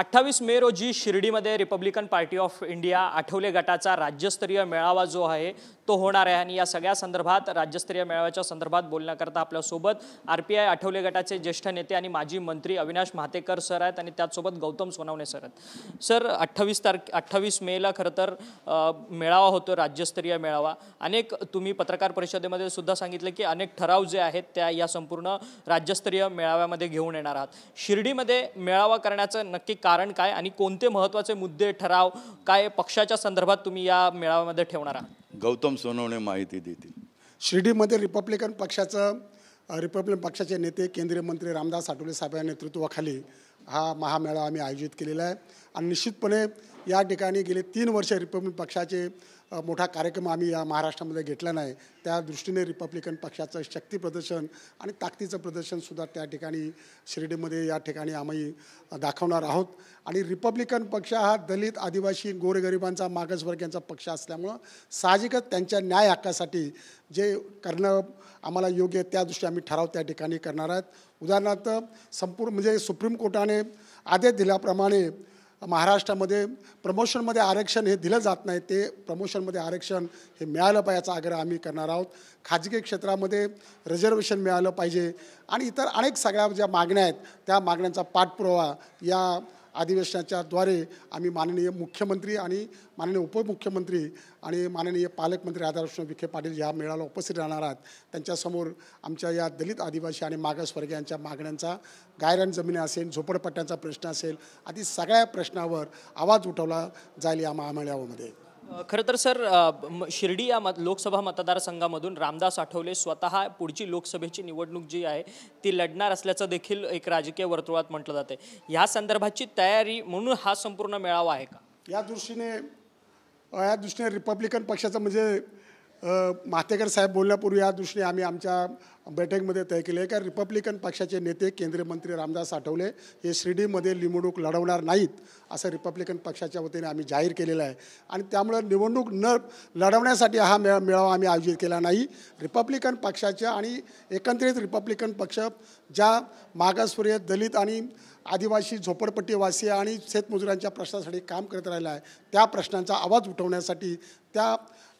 अठ्ठावीस मे रोजी शिर्डीमध्ये Republican party of India Athawale गटाचा राज्यस्तरीय मेळावा जो आहे तो होणार आहे आणि या सगळ्या संदर्भात राज्यस्तरीय मेळाव्याच्या संदर्भात बोलण्याकरता आपल्यासोबत आर पी आय आठवले गटाचे ज्येष्ठ नेते आणि माजी मंत्री अविनाश म्हातेकर सर आहेत आणि त्याचसोबत गौतम सोनवणे सर आहेत सर अठ्ठावीस तारखे अठ्ठावीस मेला खरं तर मेळावा होतो राज्यस्तरीय मेळावा अनेक तुम्ही पत्रकार परिषदेमध्ये सुद्धा सांगितलं की अनेक ठराव जे आहेत त्या या संपूर्ण राज्यस्तरीय मेळाव्यामध्ये घेऊन येणार आहात शिर्डीमध्ये मेळावा करण्याचं नक्की कारण काय आणि कोणते महत्त्वाचे मुद्दे ठराव काय पक्षाच्या संदर्भात तुम्ही या मेळाव्यामध्ये ठेवणार आहात गौतम सोनवणे माहिती देतील शिर्डीमध्ये रिपब्लिकन पक्षाचं रिपब्लिकन पक्षाचे नेते केंद्रीय मंत्री रामदास आठवले साहेबांच्या नेतृत्वाखाली हा महामेळावा आम्ही आयोजित केलेला आहे आणि निश्चितपणे या ठिकाणी गेले तीन वर्ष रिपब्लिक पक्षाचे मोठा कार्यक्रम आम्ही या महाराष्ट्रामध्ये घेतला नाही त्या दृष्टीने रिपब्लिकन पक्षाचं शक्ती प्रदर्शन आणि ताकदीचं प्रदर्शनसुद्धा त्या ठिकाणी शिर्डीमध्ये या ठिकाणी आम्ही दाखवणार आहोत आणि रिपब्लिकन पक्ष हा दलित आदिवासी गोरगरिबांचा मागासवर्गीयांचा पक्ष असल्यामुळं साहजिकच त्यांच्या न्याय हक्कासाठी जे करणं आम्हाला योग्य त्या त्यादृष्टी आम्ही ठराव त्या ठिकाणी करणार आहोत उदाहरणार्थ संपूर्ण म्हणजे सुप्रीम कोर्टाने आदेश दिल्याप्रमाणे महाराष्ट्रामध्ये प्रमोशनमध्ये आरक्षण हे दिलं जात नाही ते प्रमोशनमध्ये आरक्षण हे मिळालं पाहिजे याचा आग्रह आम्ही करणार आहोत खाजगी क्षेत्रामध्ये रिझर्वेशन मिळालं पाहिजे आणि इतर अनेक सगळ्या ज्या मागण्या आहेत त्या मागण्यांचा पाठपुरावा या द्वारे आम्ही माननीय मुख्यमंत्री आणि माननीय उपमुख्यमंत्री आणि माननीय पालकमंत्री राधाकृष्ण विखे पाटील ह्या मेळाला उपस्थित राहणार आहात त्यांच्यासमोर आमच्या या दलित आदिवासी आणि मागासवर्गीयांच्या मागण्यांचा गायरान जमिनी असेल झोपडपट्ट्यांचा प्रश्न असेल आदी सगळ्या प्रश्नावर आवाज उठवला जाईल या महामेळाव्यामध्ये खरं तर सर शिर्डी या मत लोकसभा मतदारसंघामधून रामदास आठवले स्वतः पुढची लोकसभेची निवडणूक जी आहे ती लढणार असल्याचं देखील एक राजकीय वर्तुळात म्हटलं जाते या संदर्भाची तयारी म्हणून हा संपूर्ण मेळावा आहे का या दृष्टीने या दृष्टीने रिपब्लिकन पक्षाचं म्हणजे मातेकर साहेब बोलण्यापूर्वी या दृष्टीने आम्ही आमच्या बैठकमध्ये तय केले आहे का रिपब्लिकन पक्षाचे नेते केंद्रीय मंत्री रामदास आठवले हे शिर्डीमध्ये निवडणूक लढवणार नाहीत असं रिपब्लिकन पक्षाच्या वतीने आम्ही जाहीर केलेलं आहे आणि त्यामुळे निवडणूक न लढवण्यासाठी हा मेळ मेळावा आम्ही आयोजित केला नाही रिपब्लिकन पक्षाच्या आणि एकंदरीत रिपब्लिकन पक्ष ज्या मागासवर्गीय दलित आणि आदिवासी झोपडपट्टीवासी आणि शेतमजुरांच्या प्रश्नासाठी काम करत राहिला आहे त्या प्रश्नांचा आवाज उठवण्यासाठी त्या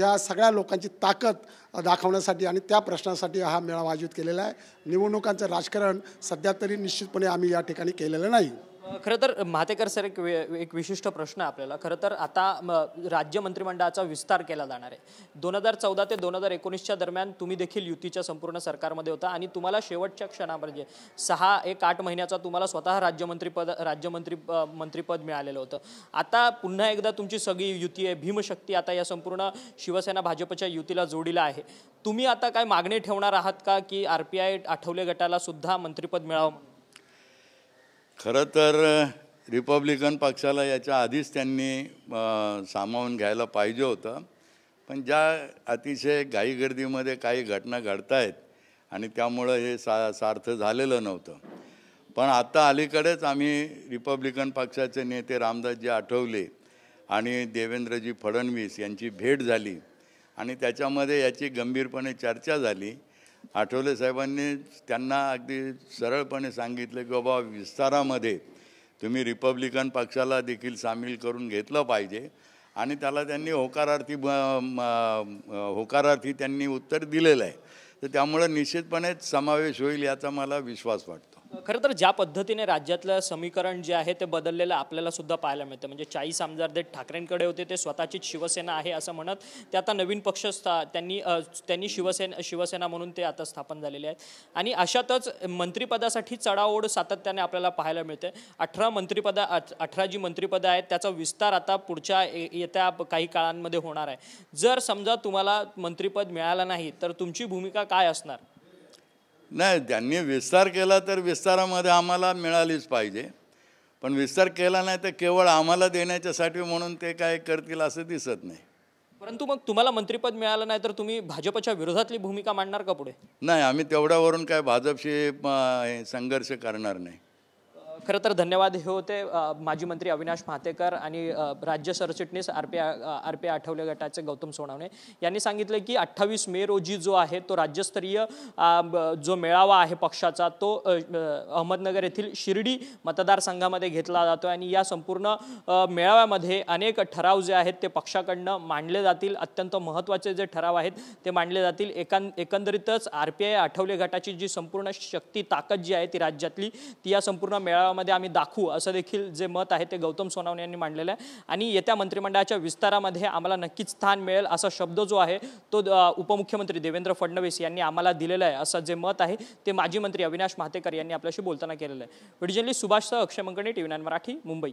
या सगळ्या लोकांची ताकद दाखवण्यासाठी आणि त्या प्रश्नासाठी हा मेळावा आयोजित केलेला आहे निवडणुकांचं राजकारण सध्या तरी निश्चितपणे आम्ही या ठिकाणी केलेलं नाही खरं तर म्हातेकर सर एक एक विशिष्ट प्रश्न आहे आपल्याला खरं तर आता राज्य मंत्रिमंडळाचा विस्तार केला जाणार आहे दोन हजार चौदा ते दोन हजार एकोणीसच्या दरम्यान तुम्ही देखील युतीच्या संपूर्ण सरकारमध्ये होता आणि तुम्हाला शेवटच्या क्षणामध्ये सहा एक आठ महिन्याचा तुम्हाला स्वतः राज्यमंत्रीपद राज्यमंत्री मंत्रीपद मिळालेलं होतं आता पुन्हा एकदा तुमची सगळी युती आहे भीमशक्ती आता या संपूर्ण शिवसेना भाजपच्या युतीला जोडीला आहे तुम्ही आता काय मागणी ठेवणार आहात का की आर पी आय आठवले गटाला सुद्धा मंत्रिपद मिळावं खरं तर रिपब्लिकन पक्षाला याच्या आधीच त्यांनी सामावून घ्यायला पाहिजे होतं पण ज्या अतिशय घाईगर्दीमध्ये काही घटना घडत आहेत आणि त्यामुळं हे सा सार्थ झालेलं नव्हतं पण आता अलीकडेच आम्ही रिपब्लिकन पक्षाचे नेते रामदासजी आठवले आणि देवेंद्रजी फडणवीस यांची भेट झाली आणि त्याच्यामध्ये याची गंभीरपणे चर्चा झाली आठवले साहेबांनी त्यांना अगदी सरळपणे सांगितलं की बाबा विस्तारामध्ये तुम्ही रिपब्लिकन पक्षाला देखील सामील करून घेतलं पाहिजे आणि त्याला त्यांनी होकारार्थी होकारार्थी त्यांनी उत्तर दिलेलं आहे तर त्यामुळं निश्चितपणेच समावेश होईल याचा मला विश्वास वाटतो खरं तर ज्या पद्धतीने राज्यातलं समीकरण जे आहे ते बदललेलं आपल्याला सुद्धा पाहायला मिळतं म्हणजे चाळीस आमदार दे ठाकरेंकडे होते ते स्वतःचीच शिवसेना आहे असं म्हणत ते आता नवीन पक्ष स्था त्यांनी त्यांनी शिवसेना शिवसेना म्हणून ते आता स्थापन झालेले आहेत आणि अशातच मंत्रिपदासाठी चढाओढ सातत्याने आपल्याला पाहायला मिळते अठरा मंत्रिपदा अठरा जी मंत्रिपदं आहेत त्याचा विस्तार आता पुढच्या येत्या काही काळांमध्ये होणार आहे जर समजा तुम्हाला मंत्रिपद मिळालं नाही तर तुमची भूमिका काय असणार नाही त्यांनी विस्तार केला तर विस्तारामध्ये आम्हाला मिळालीच पाहिजे पण विस्तार केला नाही तर केवळ आम्हाला देण्याच्यासाठी म्हणून ते काय करतील असं दिसत नाही परंतु मग तुम्हाला मंत्रिपद मिळालं नाही तर तुम्ही भाजपच्या विरोधातली भूमिका मांडणार का पुढे नाही आम्ही तेवढ्यावरून काय भाजपशी संघर्ष करणार नाही खरं तर धन्यवाद हे होते माजी मंत्री अविनाश महातेकर आणि राज्य सरचिटणीस R P R P Athawale गटाचे गौतम सोनावणे यांनी सांगितले की अठ्ठावीस मे रोजी जो आहे तो राज्यस्तरीय जो मेळावा आहे पक्षाचा तो अहमदनगर येथील शिर्डी मतदारसंघामध्ये घेतला जातो आणि या संपूर्ण मेळाव्यामध्ये अनेक ठराव जे आहेत ते पक्षाकडनं मांडले जातील अत्यंत महत्त्वाचे जे ठराव आहेत ते मांडले जातील एकां एकंदरीतच आर पी आय आठवले गटाची जी संपूर्ण शक्ती ताकद जी आहे ती राज्यातली ती या संपूर्ण मेळाव्यामध्ये मध्ये आम्ही दाखवू असं देखील जे मत आहे ते गौतम सोनावणे यांनी मांडलेलं आहे आणि येत्या मंत्रिमंडळाच्या विस्तारामध्ये आम्हाला नक्कीच स्थान मिळेल असा शब्द जो आहे तो उपमुख्यमंत्री देवेंद्र फडणवीस यांनी आम्हाला दिलेला आहे असं जे मत आहे ते माजी मंत्री अविनाश महातेकर यांनी आपल्याशी बोलताना केलेलं आहे विडिजनली Subhash Akshay Mangane T V nine Marathi Mumbai